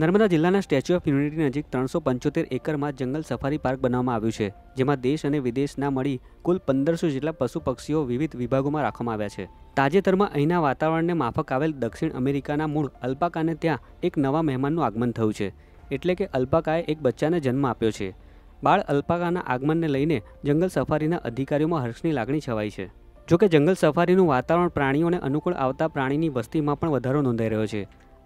નર્મદા જિલ્લાના statue of unity નજીક ત્રણસો પંચોતેર એકરમાં જંગલ સફારી પાર્ક બનાવવામાં આવ્યું છે જેમાં દેશ અને વિદેશના મળી કુલ પંદરસો જેટલા પશુ પક્ષીઓ વિવિધ વિભાગોમાં રાખવામાં આવ્યા છે તાજેતરમાં અહીંના વાતાવરણને માફક આવેલ દક્ષિણ અમેરિકાના મૂળ અલ્પાકાને ત્યાં એક નવા મહેમાનનું આગમન થયું છે એટલે કે અલ્પાકાએ એક બચ્ચાને જન્મ આપ્યો છે બાળ અલ્પાકાના આગમનને લઈને જંગલ સફારીના અધિકારીઓમાં હર્ષની લાગણી છવાઈ છે જોકે જંગલ સફારીનું વાતાવરણ પ્રાણીઓને અનુકૂળ આવતા પ્રાણીની વસ્તીમાં પણ વધારો નોંધાઈ રહ્યો છે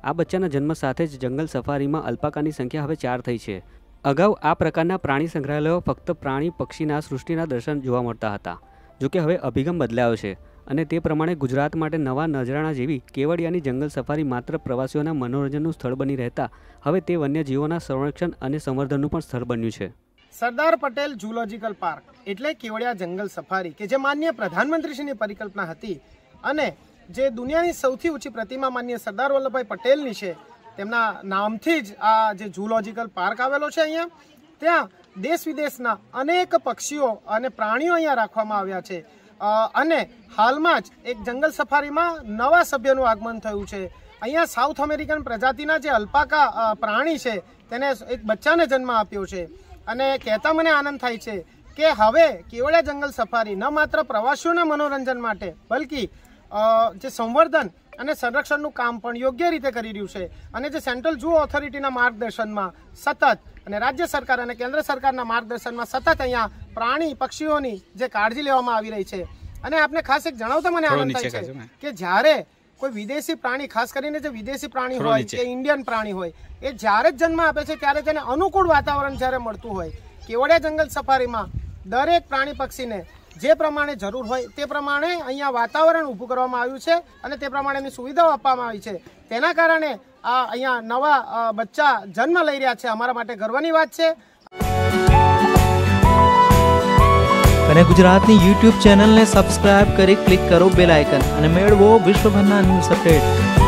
આ બચ્ચાના જન્મ સાથે જ જંગલ સફારીમાં અલ્પાકાની સંખ્યા હવે ચાર થઈ છે અગાઉ આ પ્રકારના પ્રાણી સંગ્રહાલયો ફક્ત પ્રાણી પક્ષીના સૃષ્ટિના દર્શન જોવા મળતા હતા જોકે હવે અભિગમ બદલાયો છે અને તે પ્રમાણે ગુજરાત માટે નવા નજરાણા જેવી કેવડિયાની જંગલ સફારી માત્ર પ્રવાસીઓના મનોરંજનનું સ્થળ બની રહેતા હવે તે વન્યજીવોના સંરક્ષણ અને સંવર્ધનનું પણ સ્થળ બન્યું છે સરદાર પટેલ ઝુલોજિકલ પાર્ક એટલે કેવડિયા જંગલ સફારી કે જે માન્ય પ્રધાનમંત્રીશ્રીની પરિકલ્પના હતી અને જે દુનિયાની સૌથી ઊંચી પ્રતિમા માન્ય સરદાર વલ્લભભાઈ પટેલની છે તેમના નામથી જ આ જે ઝૂલોજિકલ પાર્ક આવેલો છે અહીંયા ત્યાં દેશ વિદેશના અનેક પક્ષીઓ અને પ્રાણીઓ અહીંયા રાખવામાં આવ્યા છે અને હાલમાં જ એક જંગલ સફારીમાં નવા સભ્યનું આગમન થયું છે અહીંયા સાઉથ અમેરિકન પ્રજાતિના જે અલ્પાકા પ્રાણી છે તેને એક બચ્ચાને જન્મ આપ્યો છે અને કહેતા મને આનંદ થાય છે કે હવે કેવડા જંગલ સફારી ન માત્ર પ્રવાસીઓના મનોરંજન માટે બલકી જે સંવર્ધન અને સંરક્ષણનું કામ પણ યોગ્ય રીતે કરી રહ્યું છે અને જે સેન્ટ્રલ જૂ ઓથોરિટીના માર્ગદર્શનમાં સતત અને રાજ્ય સરકાર અને કેન્દ્ર સરકારના માર્ગદર્શનમાં સતત અહીંયા પ્રાણી પક્ષીઓની જે કાળજી લેવામાં આવી રહી છે અને આપને ખાસ એક જણાવતા મને આનંદ થાય છે કે જ્યારે કોઈ વિદેશી પ્રાણી ખાસ કરીને જે વિદેશી પ્રાણી હોય કે ઇન્ડિયન પ્રાણી હોય એ જ્યારે જ જન્મ આપે છે ત્યારે તેને અનુકૂળ વાતાવરણ જ્યારે મળતું હોય કેવડિયા જંગલ સફારીમાં દરેક પ્રાણી પક્ષીને જે પ્રમાણે જરૂર હોય તે પ્રમાણે અહીંયા વાતાવરણ ઊભું કરવામાં આવ્યું છે અને તે પ્રમાણે એની સુવિધાઓ આપવામાં આવી છે તેના કારણે આ અહીંયા નવા બચ્ચા જન્મ લઈ રહ્યા છે અમારા માટે ગર્વની વાત છે અને ગુજરાતની યુટ્યુબ ચેનલને સબસ્ક્રાઇબ કરી ક્લિક કરો બેલ આઇકન અને મેળવો વિશ્વભરના ન્યૂઝ અપડેટ